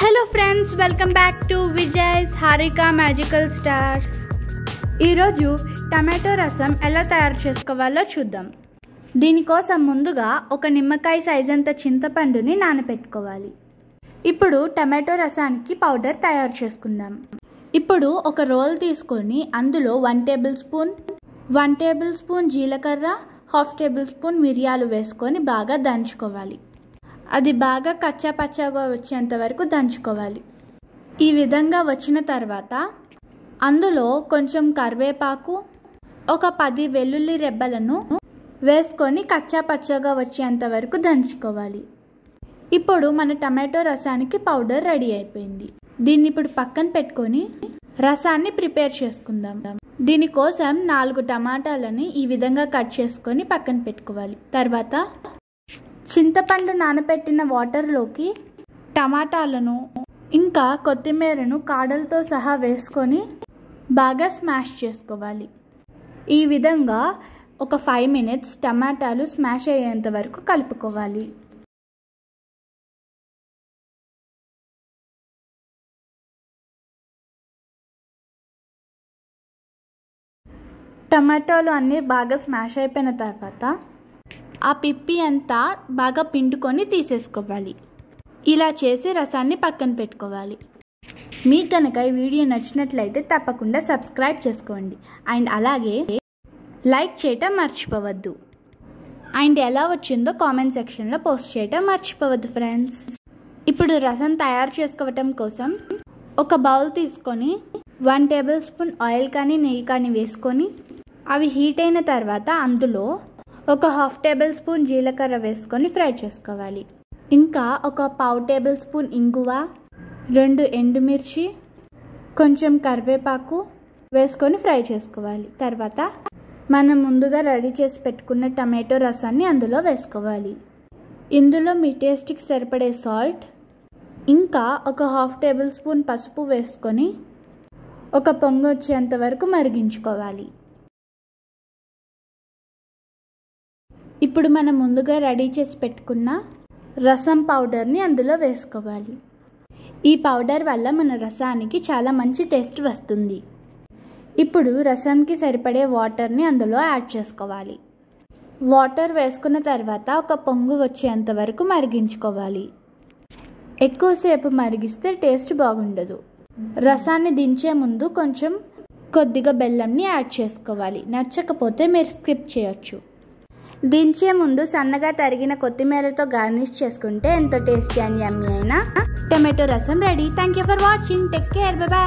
hello friends welcome back to Vijay's Harika magical stars ఈరోజు tomato rasam ఎలా తయారు చేసుకోవాలో చూద్దాం దీనికోసం ముందుగా ఒక నిమ్మకాయ సైజ్ అంత చింతపండుని నానబెట్టుకోవాలి ఇప్పుడు టమాటో రసానికి పౌడర్ తయారు చేసుకుందాం ఇప్పుడు ఒక రోల్ తీసుకొని అందులో one tablespoon one tablespoon జీలకర్ర హాఫ్ టేబుల్ స్పూన్ మిరియాలు వేసుకొని బాగా దంచుకోవాలి అది బాగా కచ్చాపచ్చాగా వచ్చేంత వరకు దంచుకోవాలి ఈ విధంగా వచ్చిన తర్వాత అందులో కొంచెం కరివేపాకు ఒక పది వెల్లుల్లి రెబ్బలను వేసుకొని కచ్చాపచ్చాగా వచ్చేంత వరకు దంచుకోవాలి ఇప్పుడు మన టమాటో రసానికి పౌడర్ రెడీ అయిపోయింది దీన్ని ఇప్పుడు పక్కన పెట్టుకొని రసాన్ని ప్రిపేర్ చేసుకుందాం దీనికోసం నాలుగు టమాటాలని ఈ విధంగా కట్ చేసుకొని పక్కన పెట్టుకోవాలి తర్వాత చింతపండు నానబెట్టిన వాటర్లోకి టమాటాలను ఇంకా కొత్తిమీరను కాడలతో సహా వేసుకొని బాగా స్మాష్ చేసుకోవాలి ఈ విధంగా ఒక ఫైవ్ మినిట్స్ టమాటాలు స్మాష్ అయ్యేంత వరకు కలుపుకోవాలి టమాటాలు అన్నీ బాగా స్మాష్ అయిపోయిన తర్వాత ఆ పిప్పి అంతా బాగా పిండుకొని తీసేసుకోవాలి ఇలా చేసి రసాన్ని పక్కన పెట్టుకోవాలి మీకు కనుక ఈ వీడియో నచ్చినట్లయితే తప్పకుండా సబ్స్క్రైబ్ చేసుకోండి అండ్ అలాగే లైక్ చేయటం మర్చిపోవద్దు అండ్ ఎలా వచ్చిందో కామెంట్ సెక్షన్లో పోస్ట్ చేయటం మర్చిపోవద్దు ఫ్రెండ్స్ ఇప్పుడు రసం తయారు చేసుకోవటం కోసం ఒక బౌల్ తీసుకొని వన్ టేబుల్ స్పూన్ ఆయిల్ కానీ నెయ్యి కానీ వేసుకొని అవి హీట్ అయిన తర్వాత అందులో ఒక హాఫ్ టేబుల్ స్పూన్ జీలకర్ర వేసుకొని ఫ్రై చేసుకోవాలి ఇంకా ఒక పావు టేబుల్ స్పూన్ ఇంగువ రెండు ఎండుమిర్చి కొంచెం కరివేపాకు వేసుకొని ఫ్రై చేసుకోవాలి తర్వాత మనం ముందుగా రెడీ చేసి పెట్టుకున్న టమాటో రసాన్ని అందులో వేసుకోవాలి ఇందులో మీ టేస్ట్కి సరిపడే సాల్ట్ ఇంకా ఒక హాఫ్ టేబుల్ స్పూన్ పసుపు వేసుకొని ఒక పొంగ వచ్చేంత వరకు మరిగించుకోవాలి ఇప్పుడు మనం ముందుగా రెడీ చేసి పెట్టుకున్న రసం పౌడర్ని అందులో వేసుకోవాలి ఈ పౌడర్ వల్ల మన రసానికి చాలా మంచి టేస్ట్ వస్తుంది ఇప్పుడు రసంకి సరిపడే వాటర్ని అందులో యాడ్ చేసుకోవాలి వాటర్ వేసుకున్న తర్వాత ఒక పొంగు వచ్చేంత వరకు మరిగించుకోవాలి ఎక్కువసేపు మరిగిస్తే టేస్ట్ బాగుండదు రసాన్ని దించే ముందు కొంచెం కొద్దిగా బెల్లంని యాడ్ చేసుకోవాలి నచ్చకపోతే మీరు స్కిప్ చేయొచ్చు దించే ముందు సన్నగా తరిగిన కొత్తిమీరతో గార్నిష్ చేసుకుంటే ఎంతో టేస్టీ అని అమ్మి అయినా tomato rasam ready thank you for watching take care bye